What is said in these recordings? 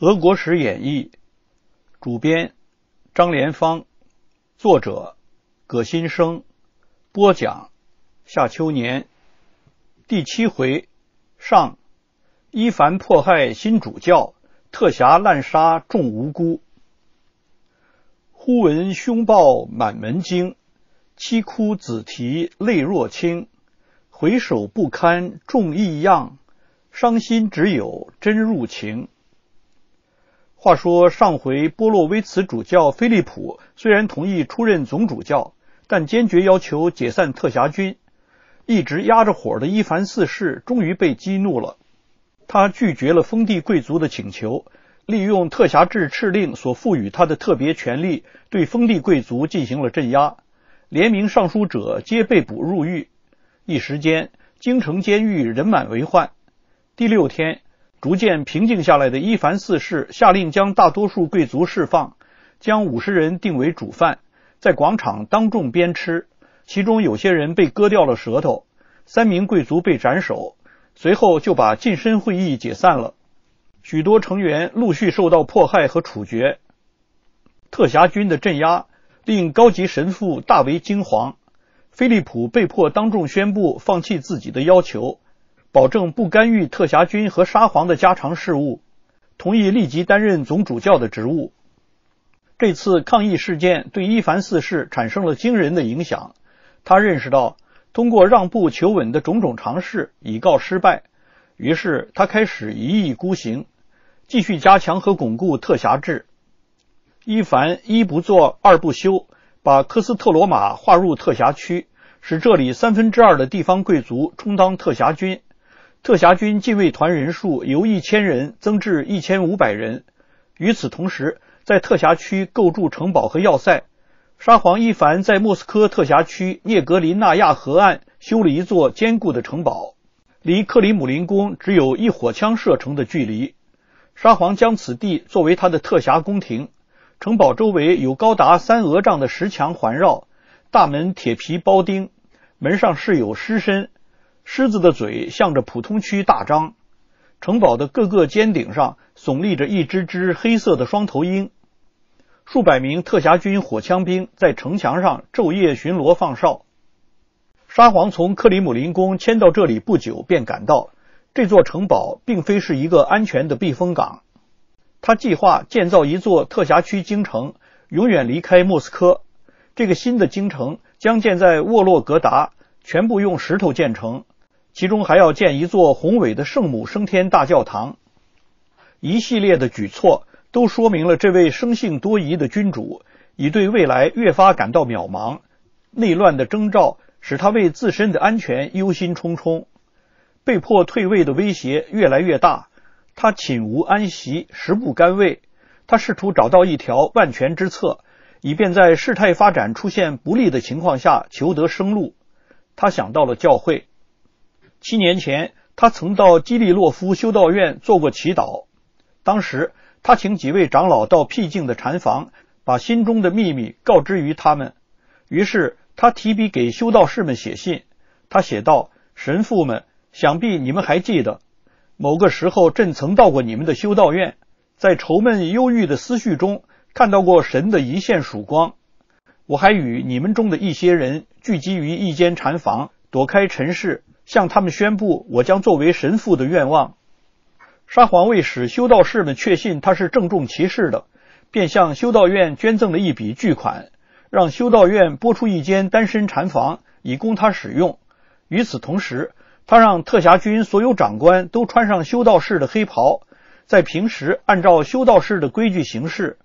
《俄国史演义》，主编张连芳，作者葛新生，播讲夏秋年，第七回上，伊凡迫害新主教，特辖滥杀众无辜。忽闻凶暴满门惊，凄哭子啼泪若倾，回首不堪众异样，伤心只有真入情。话说上回，波洛维茨主教菲利普虽然同意出任总主教，但坚决要求解散特辖军。一直压着火的伊凡四世终于被激怒了，他拒绝了封地贵族的请求，利用特辖制敕令所赋予他的特别权利，对封地贵族进行了镇压，联名上书者皆被捕入狱。一时间，京城监狱人满为患。第六天。逐渐平静下来的伊凡四世下令将大多数贵族释放，将五十人定为主犯，在广场当众鞭笞，其中有些人被割掉了舌头，三名贵族被斩首。随后就把近身会议解散了，许多成员陆续受到迫害和处决。特辖军的镇压令高级神父大为惊惶，菲利普被迫当众宣布放弃自己的要求。保证不干预特辖军和沙皇的家常事务，同意立即担任总主教的职务。这次抗议事件对伊凡四世产生了惊人的影响。他认识到通过让步求稳的种种尝试已告失败，于是他开始一意孤行，继续加强和巩固特辖制。伊凡一不做二不休，把科斯特罗马划入特辖区，使这里三分之二的地方贵族充当特辖军。特辖军禁卫团人数由一千人增至一千五百人。与此同时，在特辖区构筑城堡和要塞。沙皇伊凡在莫斯科特辖区涅格林纳亚河岸修了一座坚固的城堡，离克里姆林宫只有一火枪射程的距离。沙皇将此地作为他的特辖宫廷。城堡周围有高达三额丈的石墙环绕，大门铁皮包钉，门上饰有狮身。狮子的嘴向着普通区大张，城堡的各个尖顶上耸立着一只只黑色的双头鹰，数百名特辖军火枪兵在城墙上昼夜巡逻放哨。沙皇从克里姆林宫迁到这里不久便赶到这座城堡，并非是一个安全的避风港。他计划建造一座特辖区京城，永远离开莫斯科。这个新的京城将建在沃洛格达，全部用石头建成。其中还要建一座宏伟的圣母升天大教堂，一系列的举措都说明了这位生性多疑的君主已对未来越发感到渺茫，内乱的征兆使他为自身的安全忧心忡忡，被迫退位的威胁越来越大，他寝无安席，食不甘味，他试图找到一条万全之策，以便在事态发展出现不利的情况下求得生路，他想到了教会。七年前，他曾到基利洛夫修道院做过祈祷。当时，他请几位长老到僻静的禅房，把心中的秘密告知于他们。于是，他提笔给修道士们写信。他写道：“神父们，想必你们还记得，某个时候，朕曾到过你们的修道院，在愁闷忧郁的思绪中，看到过神的一线曙光。我还与你们中的一些人聚集于一间禅房，躲开尘世。”向他们宣布我将作为神父的愿望。沙皇为使修道士们确信他是郑重其事的，便向修道院捐赠了一笔巨款，让修道院拨出一间单身禅房以供他使用。与此同时，他让特辖军所有长官都穿上修道士的黑袍，在平时按照修道士的规矩行事。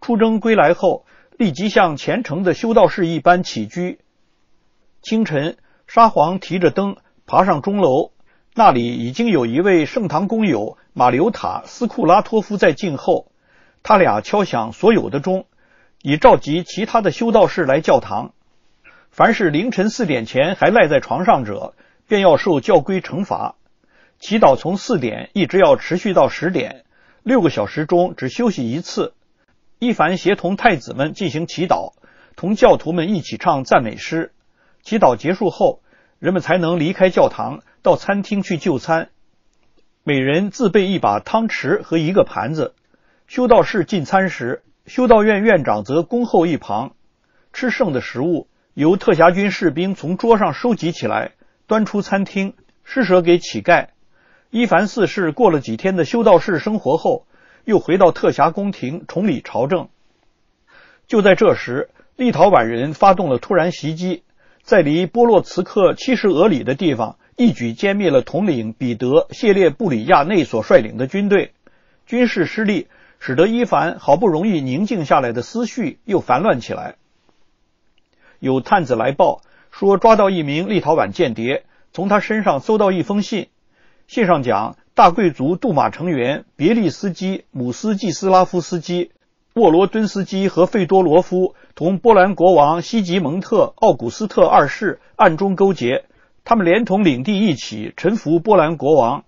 出征归来后，立即像虔诚的修道士一般起居。清晨，沙皇提着灯。爬上钟楼，那里已经有一位圣堂工友马留塔·斯库拉托夫在静候。他俩敲响所有的钟，以召集其他的修道士来教堂。凡是凌晨四点前还赖在床上者，便要受教规惩罚。祈祷从四点一直要持续到十点，六个小时中只休息一次。伊凡协同太子们进行祈祷，同教徒们一起唱赞美诗。祈祷结束后。人们才能离开教堂到餐厅去就餐，每人自备一把汤匙和一个盘子。修道士进餐时，修道院院长则恭候一旁。吃剩的食物由特辖军士兵从桌上收集起来，端出餐厅施舍给乞丐。伊凡四世过了几天的修道士生活后，又回到特辖宫廷重理朝政。就在这时，立陶宛人发动了突然袭击。在离波洛茨克七十俄里的地方，一举歼灭了统领彼得谢列布里亚内所率领的军队。军事失利，使得伊凡好不容易宁静下来的思绪又烦乱起来。有探子来报，说抓到一名立陶宛间谍，从他身上搜到一封信。信上讲，大贵族杜马成员别利斯基、姆斯基斯拉夫斯基、沃罗敦斯基和费多罗夫。同波兰国王西吉蒙特·奥古斯特二世暗中勾结，他们连同领地一起臣服波兰国王。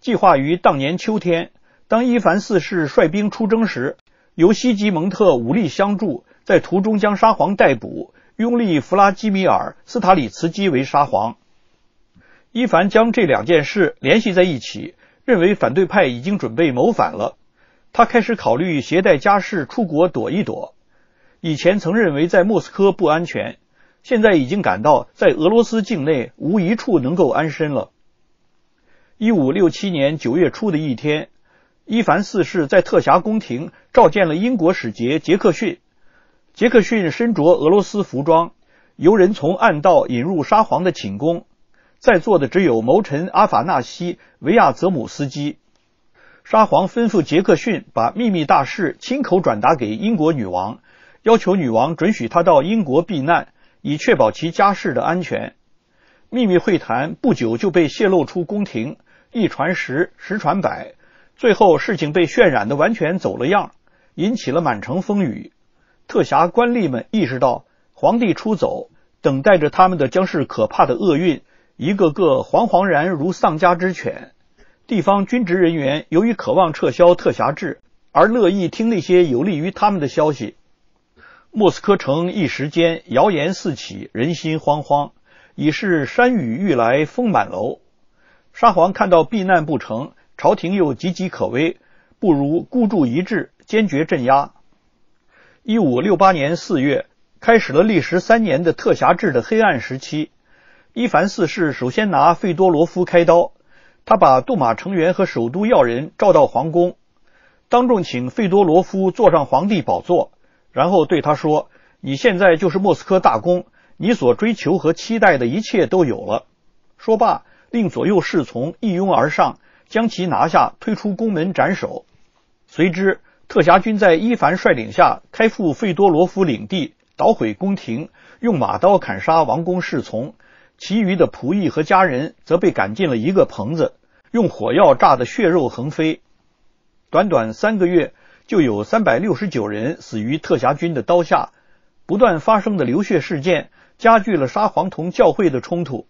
计划于当年秋天，当伊凡四世率兵出征时，由西吉蒙特武力相助，在途中将沙皇逮捕，拥立弗拉基米尔·斯塔里茨基为沙皇。伊凡将这两件事联系在一起，认为反对派已经准备谋反了。他开始考虑携带家世出国躲一躲。以前曾认为在莫斯科不安全，现在已经感到在俄罗斯境内无一处能够安身了。一五六七年九月初的一天，伊凡四世在特辖宫廷召见了英国使节杰克逊。杰克逊身着俄罗斯服装，由人从暗道引入沙皇的寝宫。在座的只有谋臣阿法纳西·维亚泽姆斯基。沙皇吩咐杰克逊把秘密大事亲口转达给英国女王。要求女王准许他到英国避难，以确保其家事的安全。秘密会谈不久就被泄露出宫廷，一传十，十传百，最后事情被渲染的完全走了样，引起了满城风雨。特辖官吏们意识到皇帝出走，等待着他们的将是可怕的厄运，一个个惶惶然如丧家之犬。地方军职人员由于渴望撤销特辖制，而乐意听那些有利于他们的消息。莫斯科城一时间谣言四起，人心惶惶，已是山雨欲来风满楼。沙皇看到避难不成，朝廷又岌岌可危，不如孤注一掷，坚决镇压。一五六八年四月，开始了历时三年的特辖制的黑暗时期。伊凡四世首先拿费多罗夫开刀，他把杜马成员和首都要人召到皇宫，当众请费多罗夫坐上皇帝宝座。然后对他说：“你现在就是莫斯科大公，你所追求和期待的一切都有了。”说罢，令左右侍从一拥而上，将其拿下，推出宫门斩首。随之，特辖军在伊凡率领下开赴费多罗夫领地，捣毁宫廷，用马刀砍杀王公侍从，其余的仆役和家人则被赶进了一个棚子，用火药炸得血肉横飞。短短三个月。就有三百六十九人死于特辖军的刀下，不断发生的流血事件加剧了沙皇同教会的冲突。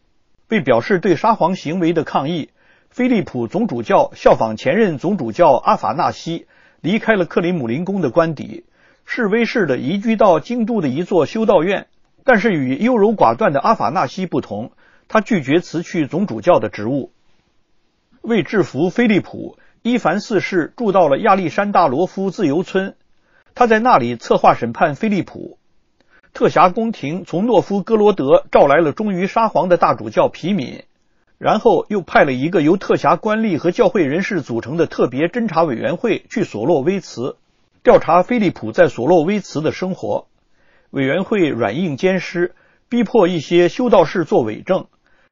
为表示对沙皇行为的抗议，菲利普总主教效仿前任总主教阿法纳西，离开了克里姆林宫的官邸，示威式的移居到京都的一座修道院。但是与优柔寡断的阿法纳西不同，他拒绝辞去总主教的职务。为制服菲利普。伊凡四世住到了亚历山大罗夫自由村，他在那里策划审判菲利普。特辖宫廷从诺夫哥罗德召来了忠于沙皇的大主教皮敏，然后又派了一个由特辖官吏和教会人士组成的特别侦察委员会去索洛维茨调查菲利普在索洛维茨的生活。委员会软硬兼施，逼迫一些修道士作伪证，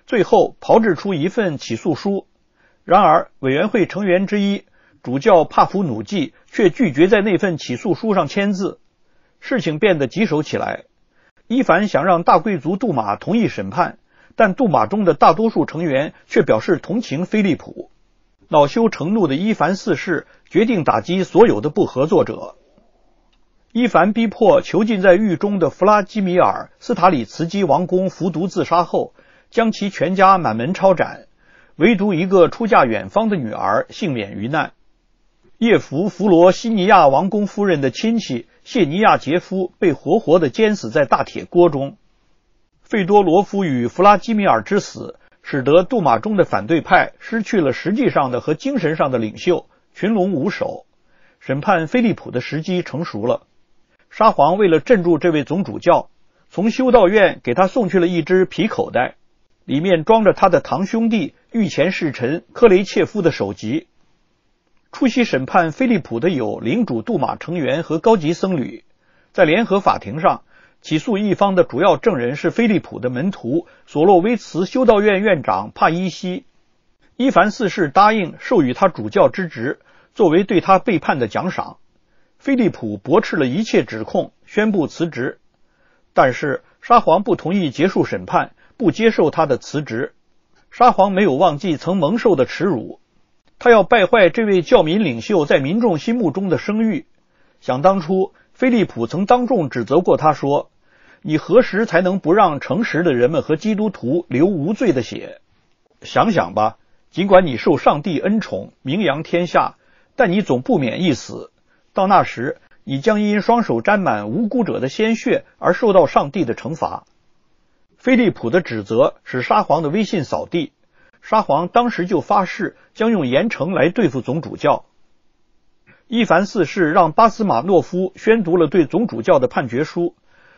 最后炮制出一份起诉书。然而，委员会成员之一主教帕夫努季却拒绝在那份起诉书上签字，事情变得棘手起来。伊凡想让大贵族杜马同意审判，但杜马中的大多数成员却表示同情菲利普。恼羞成怒的伊凡四世决定打击所有的不合作者。伊凡逼迫囚禁在狱中的弗拉基米尔·斯塔里茨基王宫服毒自杀后，将其全家满门抄斩。唯独一个出嫁远方的女儿幸免于难。叶夫弗罗西尼亚王宫夫人的亲戚谢尼亚杰夫被活活地煎死在大铁锅中。费多罗夫与弗拉基米尔之死，使得杜马中的反对派失去了实际上的和精神上的领袖，群龙无首。审判菲利普的时机成熟了。沙皇为了镇住这位总主教，从修道院给他送去了一只皮口袋。里面装着他的堂兄弟、御前侍臣科雷切夫的首级。出席审判菲利普的有领主、杜马成员和高级僧侣。在联合法庭上，起诉一方的主要证人是菲利普的门徒索洛维茨修道院院长帕伊西。伊凡四世答应授予他主教之职，作为对他背叛的奖赏。菲利普驳斥了一切指控，宣布辞职，但是沙皇不同意结束审判。不接受他的辞职，沙皇没有忘记曾蒙受的耻辱，他要败坏这位教民领袖在民众心目中的声誉。想当初，菲利普曾当众指责过他说：“你何时才能不让诚实的人们和基督徒流无罪的血？想想吧，尽管你受上帝恩宠，名扬天下，但你总不免一死。到那时，你将因双手沾满无辜者的鲜血而受到上帝的惩罚。”菲利普的指责使沙皇的威信扫地，沙皇当时就发誓将用严惩来对付总主教。伊凡四世让巴斯马诺夫宣读了对总主教的判决书，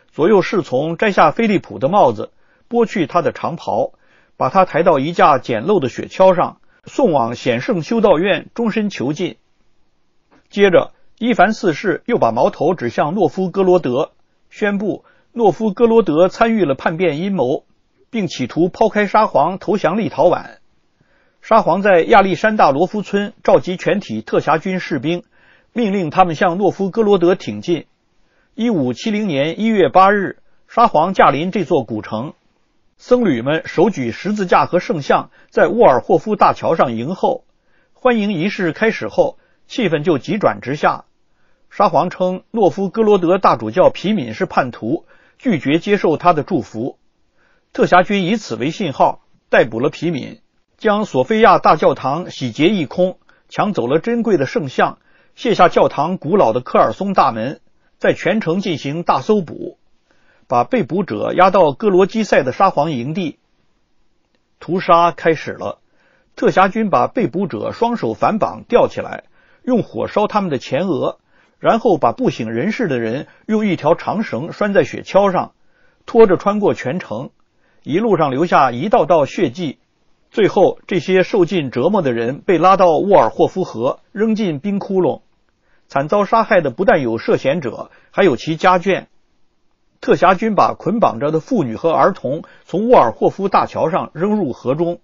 左右侍从摘下菲利普的帽子，剥去他的长袍，把他抬到一架简陋的雪橇上，送往显圣修道院终身囚禁。接着，伊凡四世又把矛头指向诺夫哥罗德，宣布。诺夫哥罗德参与了叛变阴谋，并企图抛开沙皇投降立陶宛。沙皇在亚历山大罗夫村召集全体特辖军士兵，命令他们向诺夫哥罗德挺进。一五七零年一月八日，沙皇驾临这座古城，僧侣们手举十字架和圣像在沃尔霍夫大桥上迎候。欢迎仪式开始后，气氛就急转直下。沙皇称诺夫哥罗德大主教皮敏是叛徒。拒绝接受他的祝福，特辖军以此为信号逮捕了皮敏，将索菲亚大教堂洗劫一空，抢走了珍贵的圣像，卸下教堂古老的科尔松大门，在全城进行大搜捕，把被捕者押到格罗基塞的沙皇营地。屠杀开始了，特辖军把被捕者双手反绑吊起来，用火烧他们的前额。然后把不省人事的人用一条长绳拴在雪橇上，拖着穿过全城，一路上留下一道道血迹。最后，这些受尽折磨的人被拉到沃尔霍夫河，扔进冰窟窿。惨遭杀害的不但有涉险者，还有其家眷。特辖军把捆绑着的妇女和儿童从沃尔霍夫大桥上扔入河中，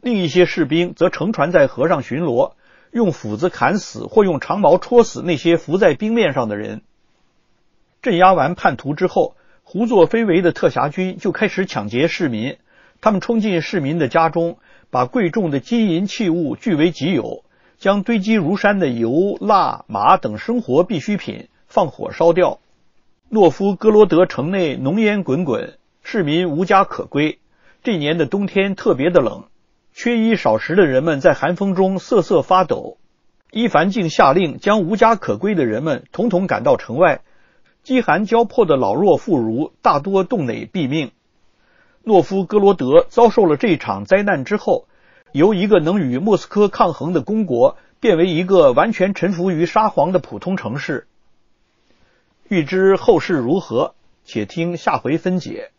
另一些士兵则乘船在河上巡逻。用斧子砍死或用长矛戳死那些浮在冰面上的人。镇压完叛徒之后，胡作非为的特辖军就开始抢劫市民。他们冲进市民的家中，把贵重的金银器物据为己有，将堆积如山的油、蜡、麻等生活必需品放火烧掉。诺夫哥罗德城内浓烟滚滚，市民无家可归。这年的冬天特别的冷。缺衣少食的人们在寒风中瑟瑟发抖，伊凡竟下令将无家可归的人们统统赶到城外。饥寒交迫的老弱妇孺大多冻馁毙命。诺夫哥罗德遭受了这场灾难之后，由一个能与莫斯科抗衡的公国，变为一个完全臣服于沙皇的普通城市。欲知后事如何，且听下回分解。